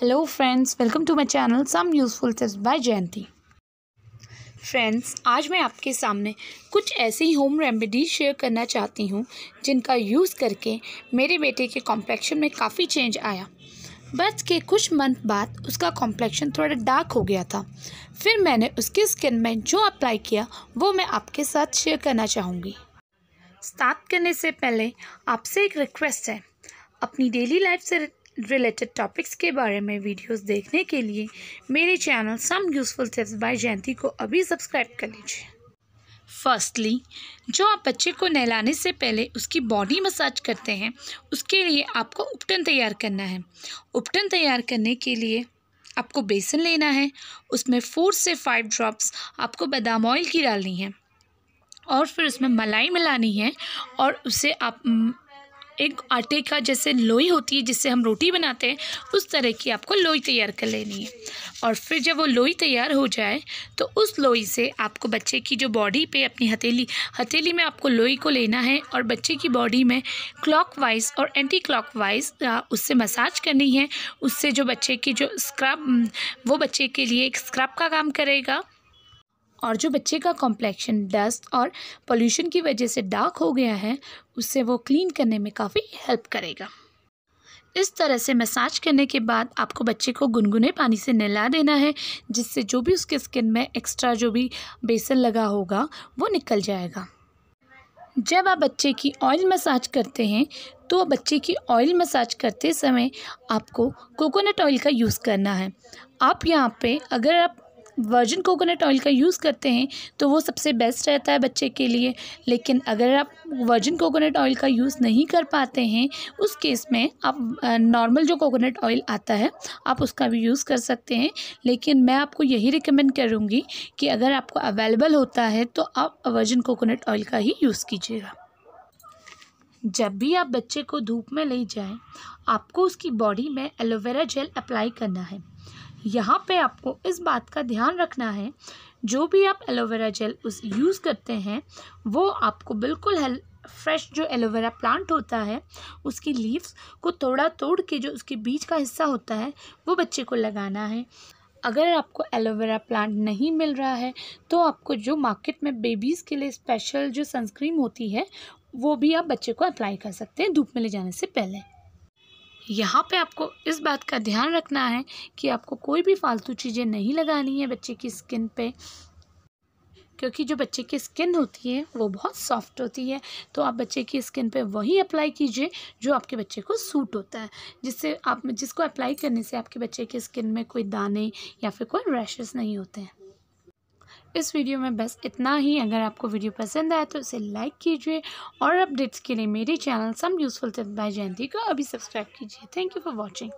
hello friends welcome to my channel some useful tips by Jayanti friends आज मैं आपके सामने कुछ ऐसी होम रेमेडीज शेयर करना चाहती हूँ जिनका यूज़ करके मेरे बेटे के कॉम्प्लेक्शन में काफ़ी चेंज आया बर्थ के कुछ मंथ बाद उसका कॉम्प्लेक्शन थोड़ा डार्क हो गया था फिर मैंने उसकी स्किन में जो अप्लाई किया वो मैं आपके साथ शेयर करना चाहूँगी स्टार्ट करने से पहले आपसे एक रिक्वेस्ट है अपनी डेली लाइफ से रिलेटेड टॉपिक्स के बारे में वीडियोस देखने के लिए मेरे channel some useful tips by Jayanti को अभी सब्सक्राइब कर लीजिए फर्स्टली जो आप बच्चे को नहलाने से पहले उसकी बॉडी मसाज करते हैं उसके लिए आपको उपटन तैयार करना है उपटन तैयार करने के लिए आपको बेसन लेना है उसमें फोर से फाइव ड्रॉप्स आपको बादाम ऑयल की डालनी है और फिर उसमें मलाई मिलानी है और उसे आप एक आटे का जैसे लोई होती है जिससे हम रोटी बनाते हैं उस तरह की आपको लोई तैयार कर लेनी है और फिर जब वो लोई तैयार हो जाए तो उस लोई से आपको बच्चे की जो बॉडी पे अपनी हथेली हथेली में आपको लोई को लेना है और बच्चे की बॉडी में क्लॉक वाइज और एंटी क्लॉक वाइज उससे मसाज करनी है उससे जो बच्चे की जो स्क्रब वो बच्चे के लिए एक स्क्रब का काम करेगा और जो बच्चे का कॉम्प्लेक्शन डस्ट और पोल्यूशन की वजह से डार्क हो गया है उससे वो क्लीन करने में काफ़ी हेल्प करेगा इस तरह से मसाज करने के बाद आपको बच्चे को गुनगुने पानी से नहला देना है जिससे जो भी उसके स्किन में एक्स्ट्रा जो भी बेसन लगा होगा वो निकल जाएगा जब आप बच्चे की ऑयल मसाज करते हैं तो बच्चे की ऑयल मसाज करते समय आपको कोकोनट ऑयल का यूज़ करना है आप यहाँ पे अगर आप वर्जिन कोकोनट ऑयल का यूज़ करते हैं तो वो सबसे बेस्ट रहता है बच्चे के लिए लेकिन अगर आप वर्जिन कोकोनट ऑयल का यूज़ नहीं कर पाते हैं उस केस में आप नॉर्मल जो कोकोनट ऑयल आता है आप उसका भी यूज़ कर सकते हैं लेकिन मैं आपको यही रिकमेंड करूँगी कि अगर आपको अवेलेबल होता है तो आप वर्जिन कोकोनट ऑयल का ही यूज़ कीजिएगा जब भी आप बच्चे को धूप में ले जाएं, आपको उसकी बॉडी में एलोवेरा जेल अप्लाई करना है यहाँ पे आपको इस बात का ध्यान रखना है जो भी आप एलोवेरा जेल उस यूज़ करते हैं वो आपको बिल्कुल हेल फ्रेश जो एलोवेरा प्लांट होता है उसकी लीव्स को थोड़ा तोड़ के जो उसके बीज का हिस्सा होता है वो बच्चे को लगाना है अगर आपको एलोवेरा प्लांट नहीं मिल रहा है तो आपको जो मार्केट में बेबीज़ के लिए स्पेशल जो सनस्क्रीम होती है वो भी आप बच्चे को अप्लाई कर सकते हैं धूप में ले जाने से पहले यहाँ पे आपको इस बात का ध्यान रखना है कि आपको कोई भी फालतू चीज़ें नहीं लगानी है बच्चे की स्किन पे क्योंकि जो बच्चे की स्किन होती है वो बहुत सॉफ्ट होती है तो आप बच्चे की स्किन पे वही अप्लाई कीजिए जो आपके बच्चे को सूट होता है जिससे आप जिसको अप्लाई करने से आपके बच्चे की स्किन में कोई दाने या फिर कोई रैशेज़ नहीं होते हैं इस वीडियो में बस इतना ही अगर आपको वीडियो पसंद आया तो इसे लाइक कीजिए और अपडेट्स के लिए मेरे channel some useful tips by Jayanti को अभी सब्सक्राइब कीजिए थैंक यू फॉर वॉचिंग